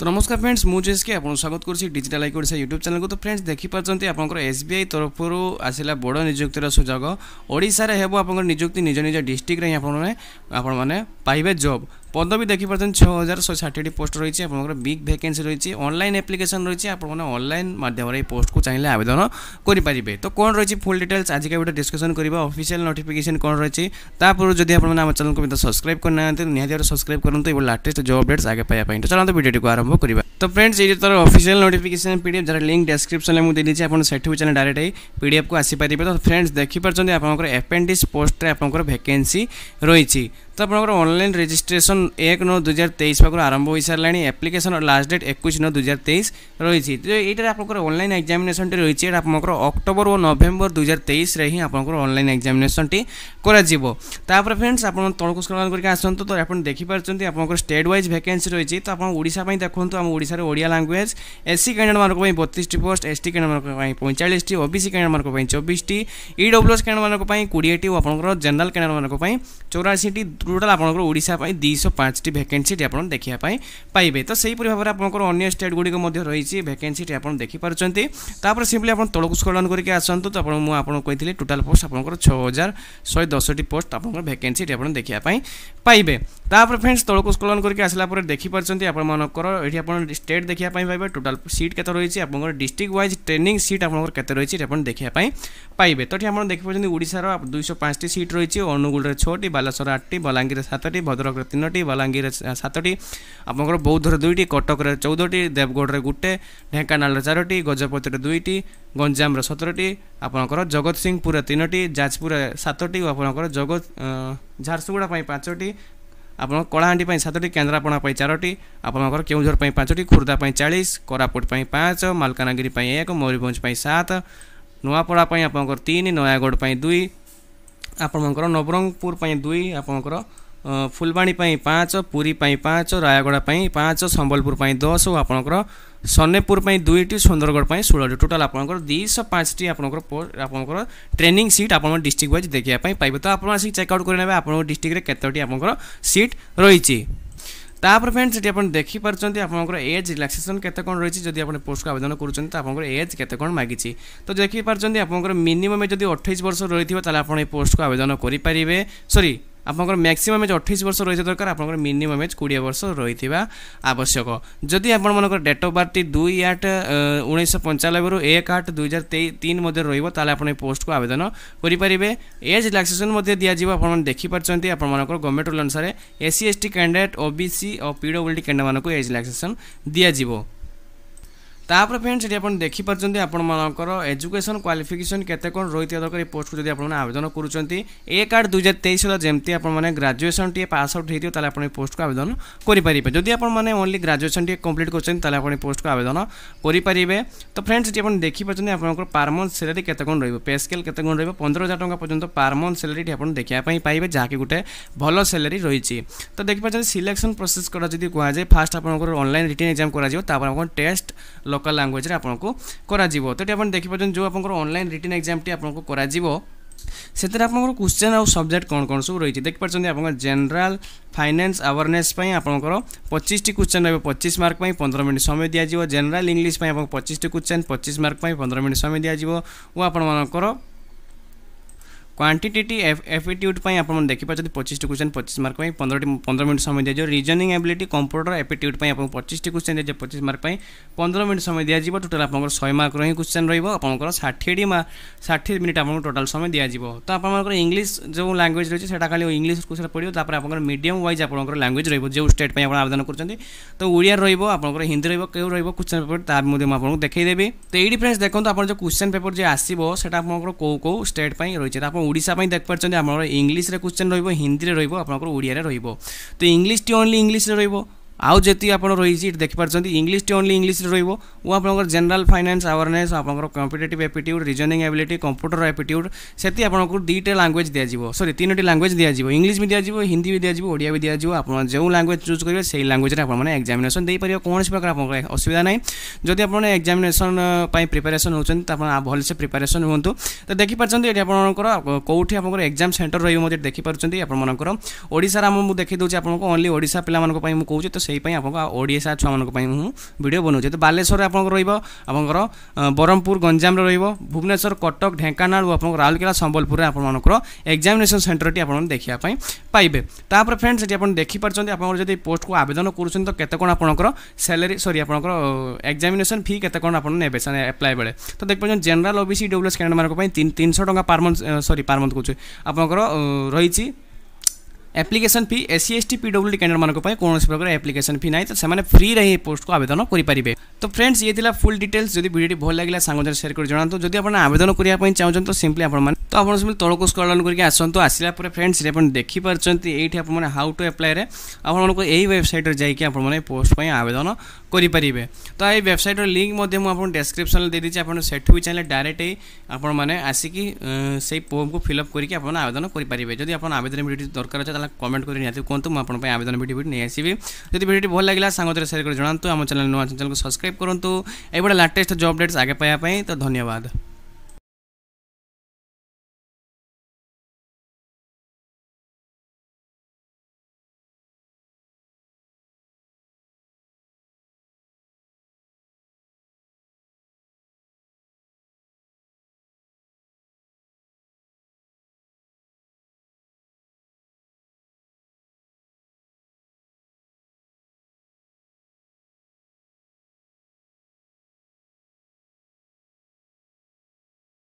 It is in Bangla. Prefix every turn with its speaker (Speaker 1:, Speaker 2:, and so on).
Speaker 1: তো নমস্কার ফ্রেন্ডস মু জেসকে আপনার স্বাগত করছি ডিজিটাল আই ওড়িশা ইউট্ୟୁବ୍ ଚ୍ୟାନେଲ୍କୁ ତ ଫ୍ରେଣ୍ଡସ୍ ଦେଖିପାରୁଛନ୍ତି ଆପଣଙ୍କର ଏସ୍ ବି ଆଇ ତରଫରୁ ଆସିଲା ବଡ଼ ନିଯୁକ୍ତିର ସୁଯୋଗ ଓଡ଼ିଶାରେ ହେବ ଆପଣଙ୍କର ନିଯୁକ୍ତି ନିଜ ନିଜ ଡିଷ୍ଟ୍ରିକ୍ଟରେ ହିଁ ଆପଣମାନେ ଆପଣମାନେ ପାଇବେ ଜବ୍ পদ বি দেখিপারছেন ছ হাজার শহে ষাঠিটি পোস্ট রয়েছে আপনার বিগ ভ্যাকেন্সি রয়েছে অনলাইন আপ্লিকেসন রয়েছে আপনার অনলাইন মাধ্যমে এই পোস্টকু চাইলে আবেদন করে তো কোণ রয়েছে ফুল ডিটেলস আজকে ভিডিও ডিসকসন করা অফিসিয়াল নোটিফিকেসন কোণ রয়েছে তাপর যদি আপনার আমার চ্যানেল সবসক্রাইব করে না নিহতি ভাবে সবসক্রাইব করতে এবং লাটেস্ট জব আপডেটস আগে পাওয়া তো চলতে ভিডিওটি আরম্ভ করা তো फ्रेंड्स ये तरह ऑफिशियल नोटिफिकेशन पीडीएफ जरा लिंक डिस्क्रिप्शन में मुझे देती आपड़ से चैनल डायरेक्ट आई पीडीएफ को आसीपारे तो फ्रेंड्स देखिपार आप एपेंडिक्स पोस्ट आपंकर भैकेन्सी रही तो আপনার অনলাইন রেজিষ্ট্রেসন এক ন দুই হাজার তেইশ পাখু আরম্ভ হয়ে সারা আপ্লিকেসন লাস্ট ডেট একুশ ন দুই হাজার তেইশ রয়েছে তো এইটার আপনার অনলাইন এক্সামিনেসনটি রয়েছে এটা আপনার অক্টোবর ও নভেম্বর দুই হাজার তেইশে হি আপনার অনলাইন এক্সামিনেসনটি করা যাব তাপরে ফ্রেন্ডস আপনার তলকু স্ক্রল করি আসন্তু তো আপনার দেখিপার আপনার স্টেট ওয়াইজ ভ্যাকেন্সি রয়েছে তো আপনার ওড়শা দেখুন আমার ଓଡ଼ିଶାର ଓଡ଼ିଆ ଲାଙ୍ଗୁଏଜ୍ ଏସ୍ସି କ୍ୟାଣ୍ଡିଡେଟ୍ମାନଙ୍କ ପାଇଁ ବତିଶଟି ପୋଷ୍ଟ ଟି କ୍ୟାଣ୍ଡିଡେଟ୍ମାନଙ୍କ ପାଇଁ ପଇଁଚାଳିଶଟି ଓ ବି ଓବିସି କ୍ୟାଣ୍ଡିଡେଟ୍ମାନଙ୍କ ପାଇଁ ଚବିଶଟି ଇ ଇଡବ୍ଲ୍ୟୁଏସ୍ କ୍ୟାଣ୍ଡିଡେଟ୍ମାନଙ୍କ ପାଇଁ କୋଡ଼ିଏଟି ଓ ଆପଣଙ୍କର ଜେନେରାଲ୍ କ୍ୟାଣ୍ଡିଡେଟ୍ମାନଙ୍କ ପାଇଁ ଚଉରାଅଶୀଟି ଟୋଟାଲ୍ ଆପଣଙ୍କର ଓଡ଼ିଶା ପାଇଁ ଦୁଇଶହ ପାଞ୍ଚଟି ଭେକେନ୍ସିଟି ଆପଣ ଦେଖିବା ପାଇଁ ପାଇବେ ତ ସେହିପରି ଭାବରେ ଆପଣଙ୍କର ଅନ୍ୟ ଷ୍ଟେଟ୍ ଗୁଡ଼ିକ ମଧ୍ୟ ରହିଛି ଭେକେନ୍ସିଟି ଆପଣ ଦେଖିପାରୁଛନ୍ତି ତାପରେ ସିମ୍ପଲି ଆପଣ ତଳକୁ ସ୍କଲନ କରିକି ଆସନ୍ତୁ ତ ଆପଣ ମୁଁ ଆପଣଙ୍କୁ କହିଥିଲି ଟୋଟାଲ୍ ପୋଷ୍ଟ ଆପଣଙ୍କର ଛଅ ହଜାର ଶହେ ଦଶଟି ପୋଷ୍ଟ ଆପଣଙ୍କର ଭେକେନ୍ସିଟି ଆପଣ ଦେଖିବା ପାଇଁ ପାଇବେ ତାପରେ ଫ୍ରେଣ୍ଡସ୍ ତଳକୁ ସ୍କଲନ କରିକି ଆସିଲା ପରେ ଦେଖିପାରୁଛନ୍ତି ଆପଣମାନଙ୍କର ଏଠି ଆପଣ ଷ୍ଟେଟ୍ ଦେଖିବା ପାଇଁ ପାଇବେ ଟୋଟାଲ୍ ସିଟ୍ କେତେ ରହିଛି ଆପଣଙ୍କର ଡିଷ୍ଟ୍ରିକ୍ଟ ୱାଇଜ୍ ଟ୍ରେନିଂ ସିଟ୍ ଆପଣଙ୍କର କେତେ ରହିଛି ଏଠି ଆପଣ ଦେଖିବା ପାଇଁ ପାଇବେ ତ ଏଠି ଆପଣ ଦେଖିପାରୁଛନ୍ତି ଓଡ଼ିଶାର ଦୁଇଶହ ପାଞ୍ଚଟି ସିଟ୍ ରହିଛି ଅନୁଗୁଳରେ ଛଅଟି ବାଲେଶ୍ୱର ଆଠଟି ବଲାଙ୍ଗୀରରେ ସାତଟି ଭଦ୍ରକରେ ତିନୋଟି ବଲାଙ୍ଗୀରରେ ସାତଟି ଆପଣଙ୍କର ବୌଦ୍ଧରେ ଦୁଇଟି କଟକରେ ଚଉଦଟି ଦେବଗଡ଼ରେ ଗୋଟେ ଢେଙ୍କାନାଳରେ ଚାରୋଟି ଗଜପତିରେ ଦୁଇଟି ଗଞ୍ଜାମର ସତରଟି ଆପଣଙ୍କର ଜଗତସିଂହପୁରରେ ତିନୋଟି ଯାଜପୁରରେ ସାତଟି ଓ ଆପଣଙ୍କର ଜଗତ ଝାରସୁଗୁଡ଼ା ପାଇଁ ପାଞ୍ଚଟି ଆପଣ କଳାହାଣ୍ଡି ପାଇଁ ସାତଟି କେନ୍ଦ୍ରାପଡ଼ା ପାଇଁ ଚାରୋଟି ଆପଣଙ୍କର କେଉଁଝର ପାଇଁ ପାଞ୍ଚଟି ଖୋର୍ଦ୍ଧା ପାଇଁ ଚାଳିଶ କୋରାପୁଟ ପାଇଁ ପାଞ୍ଚ ମାଲକାନଗିରି ପାଇଁ ଏକ ମୟୂରଭଞ୍ଜ ପାଇଁ ସାତ ନୂଆପଡ଼ା ପାଇଁ ଆପଣଙ୍କର ତିନି ନୟାଗଡ଼ ପାଇଁ ଦୁଇ ଆପଣଙ୍କର ନବରଙ୍ଗପୁର ପାଇଁ ଦୁଇ ଆପଣଙ୍କର ଫୁଲବାଣୀ ପାଇଁ ପାଞ୍ଚ ପୁରୀ ପାଇଁ ପାଞ୍ଚ ରାୟଗଡ଼ା ପାଇଁ ପାଞ୍ଚ ସମ୍ବଲପୁର ପାଇଁ ଦଶ ଓ ଆପଣଙ୍କର ସୋନେପୁର ପାଇଁ ଦୁଇଟି ସୁନ୍ଦରଗଡ଼ ପାଇଁ ଷୋହଳଟି ଟୋଟାଲ୍ ଆପଣଙ୍କର ଦୁଇଶହ ପାଞ୍ଚଟି ଆପଣଙ୍କର ଆପଣଙ୍କର ଟ୍ରେନିଂ ସିଟ୍ ଆପଣଙ୍କ ଡିଷ୍ଟ୍ରିକ୍ଟ ୱାଇଜ୍ ଦେଖିବା ପାଇଁ ପାଇବେ ତ ଆପଣ ଆସିକି ଚେକ୍ଆଉଟ୍ କରିନେବେ ଆପଣଙ୍କ ଡିଷ୍ଟ୍ରିକ୍ଟରେ କେତୋଟି ଆପଣଙ୍କର ସିଟ୍ ରହିଛି ତାପରେ ଫ୍ରେଣ୍ଡ ସେଠି ଆପଣ ଦେଖିପାରୁଛନ୍ତି ଆପଣଙ୍କର ଏଜ୍ ରିଲାକ୍ସେସନ୍ କେତେ କ'ଣ ରହିଛି ଯଦି ଆପଣ ପୋଷ୍ଟକୁ ଆବେଦନ କରୁଛନ୍ତି ତ ଆପଣଙ୍କର ଏଜ୍ କେତେ କ'ଣ ମାଗିଛି ତ ଦେଖିପାରୁଛନ୍ତି ଆପଣଙ୍କର ମିନିମମ୍ ଯଦି ଅଠେଇଶ ବର୍ଷ ରହିଥିବ ତାହେଲେ ଆପଣ ଏ ପୋଷ୍ଟକୁ ଆବେଦନ କରିପାରିବେ ସରି আপনার ম্যাক্সিমম এজ অঠেইশ বর্ষ রয়েছে দরকার আপনার মিনিমম এজ কোড়িয়ে বর্ষ রয়েছে আবশ্যক যদি আপনার ডেট অফ বার্থটি দুই আট উনিশশো পঞ্চানবে রু এক আট দুই হাজার তিন মধ্যে রহব তাহলে আপনার এই পোস্টক আবেদন করে পারে এজ রিলাক্সেসন দিয়াযিব আপনার দেখিপারছেন আপনার গভর্নমেন্ট রুল অনুসারে এসি এসটি ক্যান্ডিডেট ওবিসি ও পিডব্লুডি ক্যান্ডিডেট মানুষ এজ রিলাক্সেসন দিয়াযিব তাপরে ফ্রেন্ডস এটি আপনার দেখিপারছেন আপনার এজুকেশন ক্বালিফিকেসন কেতে কোণ রয়েছে দরকার এই পোস্টক যদি আপনার আবেদন করছেন এক আট দুই হাজার তেইশ সুদ্ধা যেমনি আপনার গ্রাজুয়েসন টিয়ে পাস আউট হয়ে তাহলে আপনার এই পোস্টক আবেদন করে পারে যদি আপনার ওনলি গ্রাজুয়েসন টিয়ে কমপ্লিট করছেন তাহলে আপনার এই পোস্টক আবেদন করে পারে তো ফ্রেন্ডস এটি আপনার দেখিপারছেন আপনার পার মন্থ স্যালারি কেতে কোণ রহব পে স্কেল কেতে কোণ রহব পনেরো হাজার টাকা পর্যন্ত পার মন্থ স্যালারি আপনার দেখা পাইবে যা কি গোটে ভাল স্যালারি রয়েছে তো দেখিপারছেন সিলেকশন প্রসেস করা যদি কুয়া যায় ফার্স্ট আপনার অনলাইন রিটেন এক্সাম করা তারপর আপনার টেস্ট ଲୋକାଲ ଲାଙ୍ଗୁଏଜରେ ଆପଣଙ୍କୁ କରାଯିବ ତ ଏଠି ଆପଣ ଦେଖିପାରୁଛନ୍ତି ଯେଉଁ ଆପଣଙ୍କର ଅନଲାଇନ୍ ରିଟର୍ନ ଏକ୍ଜାମ୍ଟି ଆପଣଙ୍କୁ କରାଯିବ ସେଥିରେ ଆପଣଙ୍କର କ୍ୱେଶ୍ଚନ୍ ଆଉ ସବଜେକ୍ଟ କ'ଣ କ'ଣ ସବୁ ରହିଛି ଦେଖିପାରୁଛନ୍ତି ଆପଣଙ୍କର ଜେନେରାଲ ଫାଇନାନ୍ସ ଆୱାରନେସ୍ ପାଇଁ ଆପଣଙ୍କର ପଚିଶଟି କ୍ୱେଶ୍ଚନ୍ ରହିବ ପଚିଶ ମାର୍କ ପାଇଁ ପନ୍ଦର ମିନିଟ୍ ସମୟ ଦିଆଯିବ ଜେନେରାଲ ଇଂଲିଶ ପାଇଁ ଆପଣଙ୍କୁ ପଚିଶଟି କ୍ୱେଶ୍ଚନ୍ ପଚିଶ ମାର୍କ ପାଇଁ ପନ୍ଦର ମିନିଟ୍ ସମୟ ଦିଆଯିବ ଓ ଆପଣମାନଙ୍କର କ୍ୱାଣ୍ଟିଟେଟିଭ୍ ଏପିଟ୍ୟୁଡ୍ ପାଇଁ ଆପଣମାନେ ଦେଖିପାରୁଛନ୍ତି ପଚିଶଟି କ୍ୱେଶ୍ଚନ୍ ପଚିଶ ମାର୍କ ପାଇଁ ପନ୍ଦରଟି ପନ୍ଦର ମିନିଟ୍ ସମୟ ଦିଆଯିବ ରିଜନିଂ ଆବିଲିଟି କମ୍ପ୍ୟୁଟର ଏପିଟ୍ୟୁଡ୍ ପାଇଁ ଆପଣଙ୍କୁ ପଚିଶଟି କ୍ୱେଶ୍ଚନ୍ ଦିଆଯିବ ପଚିଶ ମାର୍କ ପାଇଁ ପନ୍ଦର ମିନିଟ୍ ସମୟ ଦିଆଯିବ ଟୋଟାଲ୍ ଆପଣଙ୍କର ଶହେ ମାର୍କର ହିଁ କ୍ୱେଶ୍ଚନ୍ ରହିବ ଆପଣଙ୍କର ଷାଠିଏଟି ଷାଠିଏ ମିନିଟ୍ ଆପଣଙ୍କୁ ଟୋଟାଲ୍ ସମୟ ଦିଆଯିବ ତ ଆପଣଙ୍କର ଇଂଲିଶ ଯେଉଁ ଲାଙ୍ଗୁଏଜ୍ ରହିଛି ସେଟା ଖାଲି ଇଂଲିଶକୁ ସେଟା ପଡ଼ିବ ତାପରେ ଆପଣଙ୍କର ମିଡ଼ିୟମ୍ ୱାଇଜ୍ ଆପଣଙ୍କର ଲାଙ୍ଗୁଏଜ୍ ରହିବ ଯେଉଁ ଷ୍ଟେଟ୍ ପାଇଁ ଆପଣ ଆବେଦନ କରୁଛନ୍ତି ତ ଓଡ଼ିଆ ରହିବ ଆପଣଙ୍କର ହିନ୍ଦୀ ରହିବ କେଉଁ ରହିବ କ୍ୱେଶ୍ଚନ୍ ପେପର୍ ତା ମଧ୍ୟ ମୁଁ ଆପଣଙ୍କୁ ଦେଖେଇଦେବି ତ ଏଇଠି ଫ୍ରେଣ୍ଡସ୍ ଦେଖନ୍ତୁ ଆପଣ ଯେଉଁ କ୍ୱେଶ୍ଚନ୍ ପେପର୍ ଯେ ଆସିବ ସେଟା ଆପଣଙ୍କର କେଉଁ କେଉଁ ଷ୍ଟେଟ୍ ପାଇଁ ରହିଛି ଆପଣ ওড়িশা পাই দেখিপারছেন আমার ইংলিশে কোশ্চেন রহব হিন্দি রহব আপনার ওড়িয়ার রহব তো ইংলিশটি অনলি ইংলিশে রহব आउ जी आप रही देखिपार इंग्लीश टी ओनली इंग्लीश रो आप जेनराल फाइनान्स आवेरनेस आप competitive aptitude reasoning ability computer aptitude से आपको दुईटे लांगुएज दिज्व सरी तीनो लांगुएज दिज्व इंग्लीश भी दिज्व हिंदी भी दिज्व ओडिया भी दिज्व तो आप जो लांगुएज चूज करेंगे से लांगुएज आपने एक्जामेसन दे पारे कौन प्रकार आप असुविधा ना जदि आप एक्जामेसन प्रिपेरेसन होती भले से प्रिपेरेसन हूँ तो देखिपार ये आपंकर कौटी आप एक्जाम सेन्टर रोज देखिपार आपंकर ओडार मुझे देखी दूसरी आपको ओनली ओडा पिला कौन तो সেইপাই আপনার ওড়িশা ছুঁ মানুষ ভিডিও বনাওছি তো বালেশ্বর আপনার রহব আপনার ব্রহ্মপুর গঞ্জামে রহব ভুবনেশ্বর কটক ঢেঙ্কানাল ও আপনার রাউরকেলা সম্বলপুরের আপনার এক্সামিনেসন সেটরটি আপনার দেখা পাইবে তাপরে ফ্রেন্ডস এটি আপনার দেখিপারছেন আপনার যদি পোস্টক আবেদন করছেন তো কত কোণ আপনার স্যালারি সরি আপনার এক্সামিনেসন ফি কত কোণ আপনার নেবে আপ্লাই বেড়ে তো দেখিপার জেনারেল ওবিসি ডব্লুএস ক্যান্ডিডেট মানুষ তিনশো টাকা per month sorry per month কହୁছে আপনার রয়েছে application fee S C S T P W D କ୍ୟାଣ୍ଡିଡେଟ୍ମାନଙ୍କ ପାଇଁ କୌଣସି ପ୍ରକାର ଆପ୍ଲିକେସନ୍ ଫି ନାହିଁ ତ ସେମାନେ ଫ୍ରିରେ ହିଁ ଏ ପୋଷ୍ଟକୁ ଆବେଦନ କରିପାରିବେ ତ ଫ୍ରେଣ୍ଡସ୍ ଇଏ ଥିଲା ଫୁଲ୍ ଡିଟେଲ୍ସ ଯଦି ଭିଡ଼ିଓଟି ଭଲ ଲାଗିଲା ସାଙ୍ଗରେ ସେୟାର କରି ଜଣାନ୍ତୁ ଯଦି ଆପଣ ଆବେଦନ କରିବା ପାଇଁ ଚାହୁଁଛନ୍ତି ତ ସିମ୍ପଲି ଆପଣମାନେ ତ ଆପଣ ସିମ୍ପଲି ତଳକୁ ସ୍କଲନ୍ କରିକି ଆସନ୍ତୁ ଆସିଲା ପରେ ଫ୍ରେଣ୍ଡସ୍ ଆପଣ ଦେଖିପାରୁଛନ୍ତି ଏଇଠି ଆପଣମାନେ ହାଉ ଟୁ ଆପ୍ଲାଏରେ ଆପଣମାନଙ୍କୁ ଏଇ ୱେବସାଇଟ୍ରେ ଯାଇକି ଆପଣମାନେ ପୋଷ୍ଟ ପାଇଁ ଆବେଦନ କରିପାରିବେ ତ ଏଇ ୱେବସାଇଟ୍ର ଲିଙ୍କ୍ ମଧ୍ୟ ମୁଁ ଆପଣଙ୍କୁ ଡେସ୍କ୍ରିପସନ୍ରେ ଦେଇଦେଇଛି ଆପଣ ସେଠୁ ବି ଚାହିଁଲେ ଡାଇରେକ୍ଟ ଏଇ ଆପଣମାନେ ଆସିକି ସେଇ ଫର୍ମକୁ ଫିଲ୍ଅପ୍ କରିକି ଆପଣ ଆବେଦନ କରିପାରିବେ ଯଦି ଆପଣ ଆବେଦନ ଭିଡ଼ିଓଟି ଦରକାର ଅଛି ତାହେଲେ কমেন্ট করে নিহতি কুহতু মু আপনার আবেদন ভিডিও নিয়ে আসবি যদি ভিডিওটি ভাল লাগলা সাংরে সেয়ার করে জনাতু আমার চ্যানেল নয় চ্যানেল সবসক্রাইব করতু এইভাবে লাটেস্ট জব অপডেটস আগে পাওয়া তো ধন্যবাদ